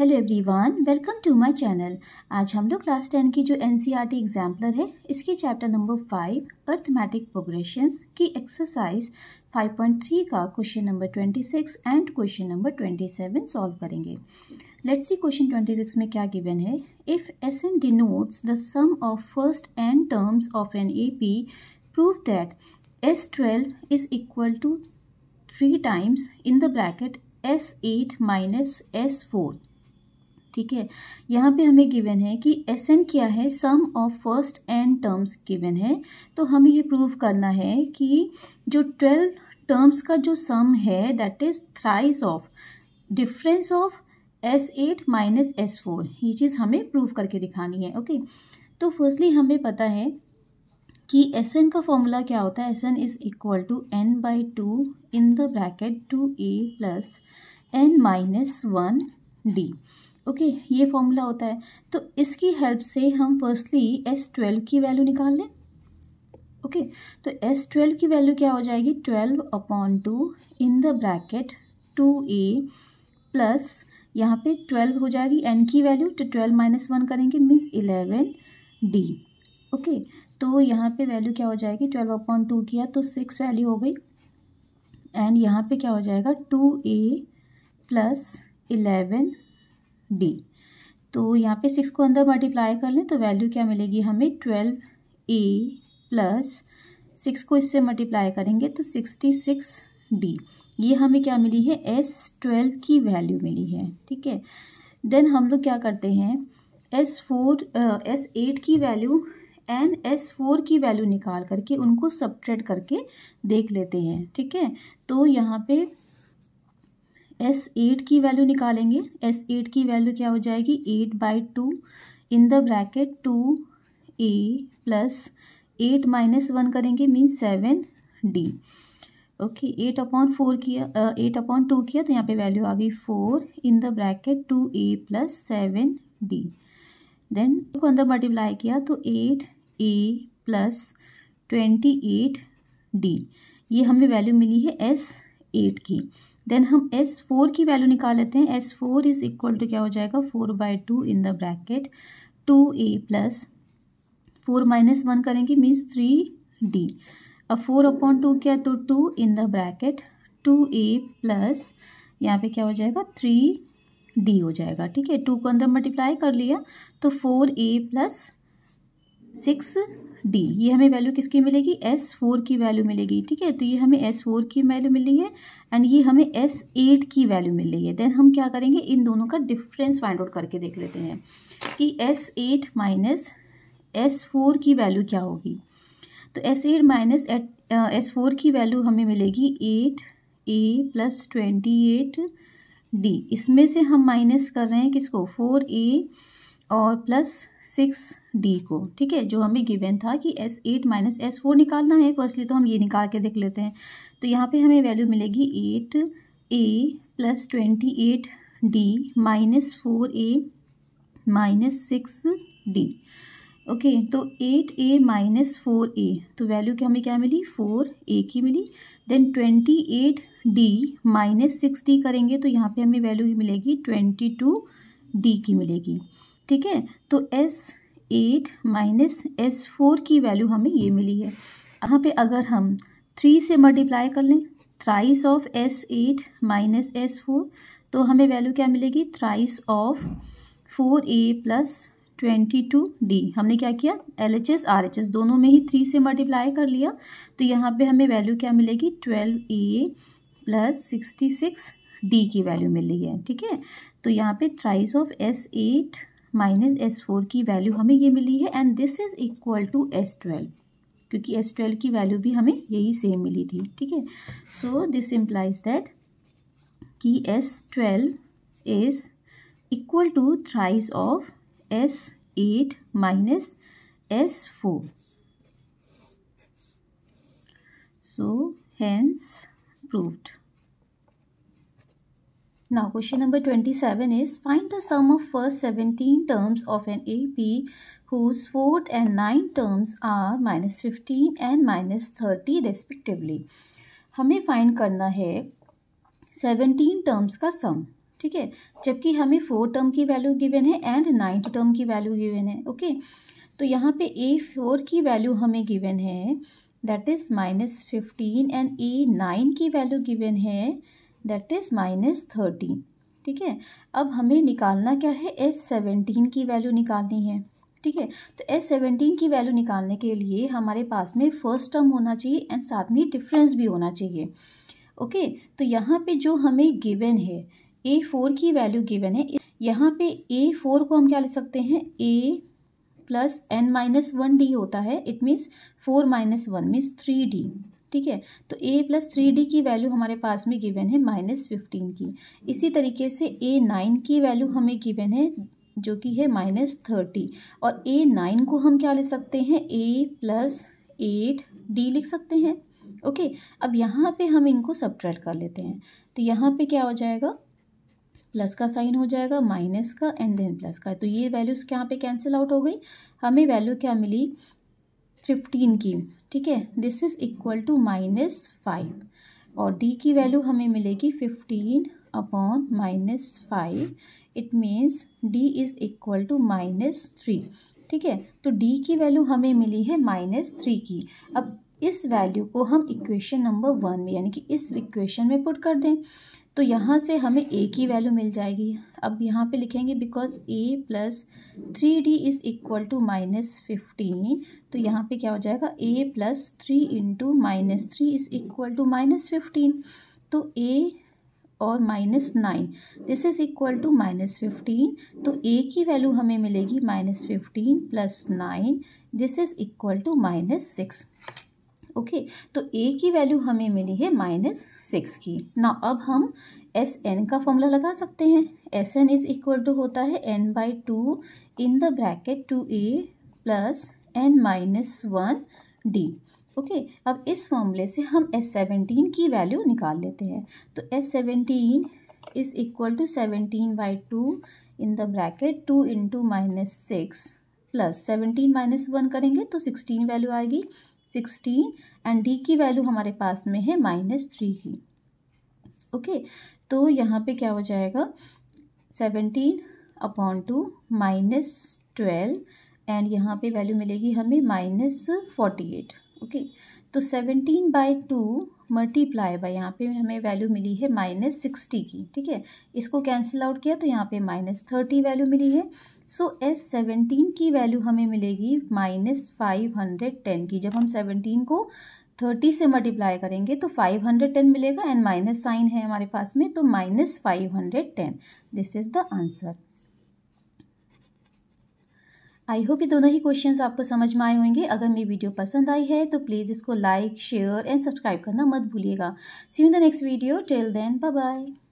Hello everyone welcome to my channel आज हम लोग क्लास टेन की जो एनसीईआरटी एग्जाम्पलर e है इसके chapter number five arithmetic progressions की एक्सरसाइज 5.3 का question number 26 and question number 27 solve करेंगे लेट्स सी क्वेश्चन 26 में क्या गिवन है if S N denotes the sum of first N terms of an A P prove that S twelve is equal to three times in the bracket S eight minus S four ठीक है यहाँ पे हमें given है कि S N क्या है sum of first N terms given है तो हमें ये प्रूव करना है कि जो ट्वेल्व टर्म्स का जो सम है that is thrice of difference of S eight minus S four ये चीज़ हमें प्रूव करके दिखानी है ओके तो फर्स्टली हमें पता है कि एस एन का फॉर्मूला क्या होता है S N is equal to N by two in the bracket two A plus N minus one D okay okay, ये फॉर्मूला होता है तो इसकी हेल्प से हम फर्स्टली एस ट्वेल्व की वैल्यू निकाल लें ओके okay, तो एस ट्वेल्व की वैल्यू क्या हो जाएगी twelve upon two in the bracket two A plus यहाँ पे ट्वेल्व हो जाएगी एन की वैल्यू तो ट्वेल्व माइनस वन करेंगे मीन्स इलेवन डी ओके तो यहाँ पे वैल्यू क्या हो जाएगी ट्वेल्व अपॉन टू किया तो सिक्स वैल्यू हो गई एंड यहाँ पे क्या हो जाएगा two A plus eleven D तो यहाँ पे सिक्स को अंदर मल्टीप्लाई कर लें तो वैल्यू क्या मिलेगी हमें ट्वेल्व ए प्लस सिक्स को इससे मल्टीप्लाई करेंगे तो सिक्सटी सिक्स डी ये हमें क्या मिली है एस ट्वेल्व की वैल्यू मिली है ठीक है देन हम लोग क्या करते हैं एस फोर एस एट की वैल्यू एन एस फोर की वैल्यू निकाल करके उनको सब्ट्रैक्ट करके देख लेते हैं ठीक है तो यहाँ पे एस एट की वैल्यू निकालेंगे एस एट की वैल्यू क्या हो जाएगी eight by two in the bracket two A plus eight minus one करेंगे mean seven D okay eight upon four किया एट अपॉन टू किया तो यहाँ पे वैल्यू आ गई four in the bracket two A plus seven D then को अंदर मल्टीप्लाई किया तो eight A plus twenty eight D ये हमें वैल्यू मिली है एस एट की देन हम एस फोर की वैल्यू निकाल लेते हैं S four is equal to क्या हो जाएगा four by two in the bracket two A plus four minus one करेंगे मीन्स थ्री डी अब फोर अपॉन टू क्या है तो two in the bracket two A plus यहाँ पे क्या हो जाएगा थ्री डी हो जाएगा ठीक है टू को अंदर मल्टीप्लाई कर लिया तो four A plus six D ये हमें वैल्यू किसकी मिलेगी एस फोर की वैल्यू मिलेगी ठीक है तो ये हमें एस फोर की वैल्यू मिल रही है एंड ये हमें एस एट की वैल्यू मिल रही है देन हम क्या करेंगे इन दोनों का डिफरेंस फाइंड आउट करके देख लेते हैं कि S eight minus S four की वैल्यू क्या होगी तो S eight minus S four की वैल्यू हमें मिलेगी eight A plus twenty eight D इसमें से हम माइनस कर रहे हैं किसको फोर ए और प्लस सिक्स डी को ठीक है जो हमें गिवन था कि S eight minus S four निकालना है फर्स्टली तो हम ये निकाल के देख लेते हैं तो यहाँ पे हमें वैल्यू मिलेगी eight A plus twenty eight D minus four A minus six D okay तो eight A minus four A तो वैल्यू की हमें क्या मिली फोर ए की मिली then twenty eight D minus six D करेंगे तो यहाँ पे हमें वैल्यू मिलेगी ट्वेंटी टू डी की मिलेगी ठीक है तो S eight minus S four की वैल्यू हमें ये मिली है यहाँ पे अगर हम थ्री से मल्टीप्लाई कर लें thrice of S eight minus S four तो हमें वैल्यू क्या मिलेगी thrice of four A plus twenty two D हमने क्या किया L H S R H S दोनों में ही थ्री से मल्टीप्लाई कर लिया तो यहाँ पे हमें वैल्यू क्या मिलेगी twelve A plus sixty six D की वैल्यू मिल रही है ठीक है तो यहाँ पे thrice of S eight minus S four की वैल्यू हमें ये मिली है and this is equal to S twelve क्योंकि एस ट्वेल्व की वैल्यू भी हमें यही सेम मिली थी ठीक है सो दिस इम्प्लाइज दैट कि S twelve is equal to thrice of S eight minus S four so hence proved Now question number 27 is find the sum of first 17 terms of an AP whose fourth and ninth terms are minus 15 and minus 30 respectively. हमें find करना है 17 terms का sum. ठीक है जबकि हमें four term की value given है एंड नाइन्थ टर्म की वैल्यू गिवन है ओके तो यहाँ पे ए फोर की वैल्यू हमें गिवन है that is minus fifteen and A nine की वैल्यू गिवन है दैट इज़ माइनस थर्टीन ठीक है अब हमें निकालना क्या है एस सेवेंटीन की वैल्यू निकालनी है ठीक है तो एस सेवेंटीन की वैल्यू निकालने के लिए हमारे पास में फर्स्ट टर्म होना चाहिए एंड साथ में डिफरेंस भी होना चाहिए ओके तो यहाँ पे जो हमें गिवन है ए फोर की वैल्यू गिवन है यहाँ पे ए फोर को हम क्या ले सकते हैं A plus N minus one D होता है it means four minus one means three D ठीक है तो a प्लस थ्री डी की वैल्यू हमारे पास में गिवन है माइनस फिफ्टीन की इसी तरीके से ए नाइन की वैल्यू हमें गिवन है जो कि है माइनस थर्टी और ए नाइन को हम क्या ले सकते हैं ए प्लस एट डी लिख सकते हैं ओके अब यहाँ पे हम इनको सब्ट्रैक्ट कर लेते हैं तो यहाँ पे क्या हो जाएगा प्लस का साइन हो जाएगा माइनस का एंड देन प्लस का तो ये वैल्यूज़ यहाँ पे कैंसिल आउट हो गई हमें वैल्यू क्या मिली फिफ्टीन की ठीक है this is equal to minus five और डी की वैल्यू हमें मिलेगी fifteen upon minus five it means D is equal to minus three ठीक है तो डी की वैल्यू हमें मिली है माइनस थ्री की अब इस वैल्यू को हम इक्वेशन नंबर वन में यानी कि इस इक्वेशन में पुट कर दें तो यहाँ से हमें ए की वैल्यू मिल जाएगी अब यहाँ पे लिखेंगे because A plus three D is equal to minus fifteen तो यहाँ पे क्या हो जाएगा A plus three into minus three is equal to minus fifteen तो ए और minus nine this is equal to minus fifteen तो ए की वैल्यू हमें मिलेगी minus fifteen plus nine this is equal to minus six okay तो A की value हमें मिली है माइनस सिक्स की ना अब हम एस एन का फॉर्मूला लगा सकते हैं S N is equal to होता है N by two in the bracket two A plus N minus one D okay अब इस फॉर्मूले से हम एस सेवेंटीन की वैल्यू निकाल लेते हैं तो S seventeen is equal to seventeen by two in the bracket two into minus six plus seventeen minus one करेंगे तो सिक्सटीन वैल्यू आएगी सिक्सटीन एंड डी की वैल्यू हमारे पास में है माइनस थ्री की ओके तो यहाँ पे क्या हो जाएगा seventeen upon two minus twelve and यहाँ पे वैल्यू मिलेगी हमें माइनस फोर्टी एट ओके तो seventeen by two multiply by यहाँ पे हमें वैल्यू मिली है माइनस सिक्सटी की ठीक है इसको कैंसिल आउट किया तो यहाँ पे माइनस थर्टी वैल्यू मिली है सो एस सेवनटीन की वैल्यू हमें मिलेगी माइनस फाइव हंड्रेड टेन की जब हम सेवनटीन को थर्टी से मल्टीप्लाई करेंगे तो फाइव हंड्रेड टेन मिलेगा एंड माइनस साइन है हमारे पास में तो minus five hundred ten this is the answer I hope ये दोनों ही क्वेश्चन आपको समझ में आए होंगे अगर मेरी वीडियो पसंद आई है तो प्लीज़ इसको लाइक शेयर एंड सब्सक्राइब करना मत भूलिएगा see you the next video till then bye bye